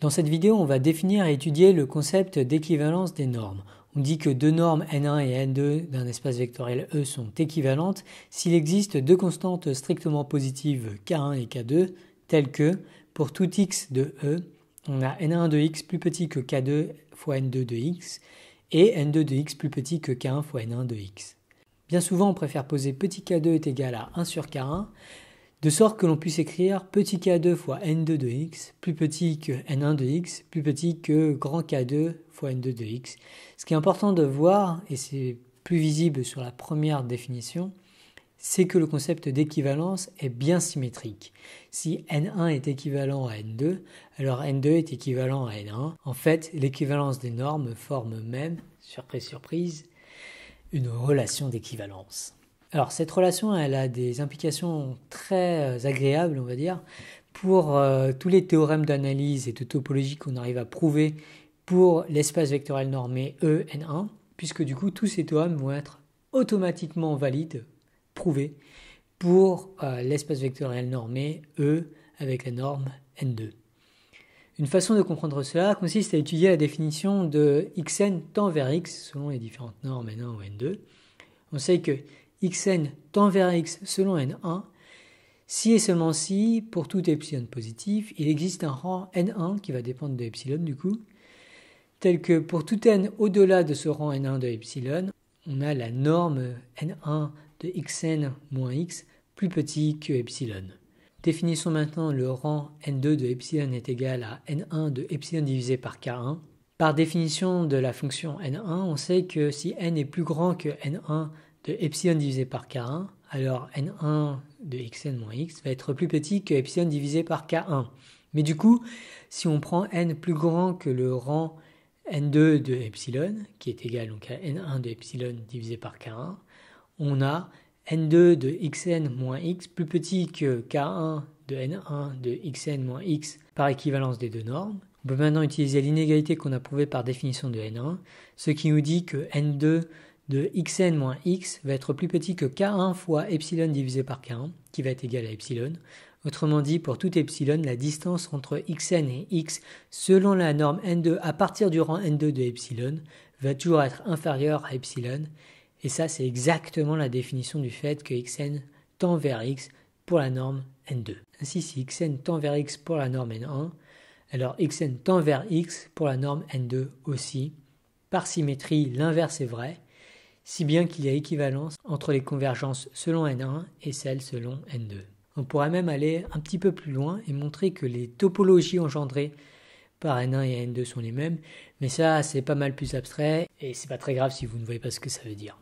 Dans cette vidéo, on va définir et étudier le concept d'équivalence des normes. On dit que deux normes n1 et n2 d'un espace vectoriel E sont équivalentes s'il existe deux constantes strictement positives k1 et k2, telles que pour tout x de E, on a n1 de x plus petit que k2 fois n2 de x et n2 de x plus petit que k1 fois n1 de x. Bien souvent, on préfère poser petit k2 est égal à 1 sur k1, de sorte que l'on puisse écrire petit k2 fois n2 de x plus petit que n1 de x plus petit que grand k2 fois n2 de x. Ce qui est important de voir, et c'est plus visible sur la première définition, c'est que le concept d'équivalence est bien symétrique. Si n1 est équivalent à n2, alors n2 est équivalent à n1. En fait, l'équivalence des normes forme même, surprise surprise, une relation d'équivalence. Alors cette relation, elle a des implications très euh, agréables, on va dire, pour euh, tous les théorèmes d'analyse et de topologie qu'on arrive à prouver pour l'espace vectoriel normé E n 1 puisque du coup tous ces théorèmes vont être automatiquement valides, prouvés, pour euh, l'espace vectoriel normé E avec la norme N2. Une façon de comprendre cela consiste à étudier la définition de xn tend vers x selon les différentes normes n1 ou n2. On sait que xn tend vers x selon n1 si et seulement si, pour tout epsilon positif, il existe un rang n1 qui va dépendre de epsilon du coup, tel que pour tout n au-delà de ce rang n1 de epsilon, on a la norme n1 de xn moins x plus petit que epsilon. Définissons maintenant le rang n2 de epsilon est égal à n1 de epsilon divisé par k1. Par définition de la fonction n1, on sait que si n est plus grand que n1 de epsilon divisé par k1, alors n1 de xn moins x va être plus petit que epsilon divisé par k1. Mais du coup, si on prend n plus grand que le rang n2 de epsilon, qui est égal donc à n1 de epsilon divisé par k1, on a n2 de xn moins x plus petit que k1 de n1 de xn moins x par équivalence des deux normes. On peut maintenant utiliser l'inégalité qu'on a prouvée par définition de n1, ce qui nous dit que n2 de xn moins x va être plus petit que k1 fois epsilon divisé par k1, qui va être égal à epsilon. Autrement dit, pour tout epsilon, la distance entre xn et x, selon la norme n2 à partir du rang n2 de epsilon, va toujours être inférieure à epsilon. Et ça, c'est exactement la définition du fait que xn tend vers x pour la norme n2. Ainsi, si xn tend vers x pour la norme n1, alors xn tend vers x pour la norme n2 aussi. Par symétrie, l'inverse est vrai si bien qu'il y a équivalence entre les convergences selon N1 et celles selon N2. On pourrait même aller un petit peu plus loin et montrer que les topologies engendrées par N1 et N2 sont les mêmes, mais ça c'est pas mal plus abstrait et c'est pas très grave si vous ne voyez pas ce que ça veut dire.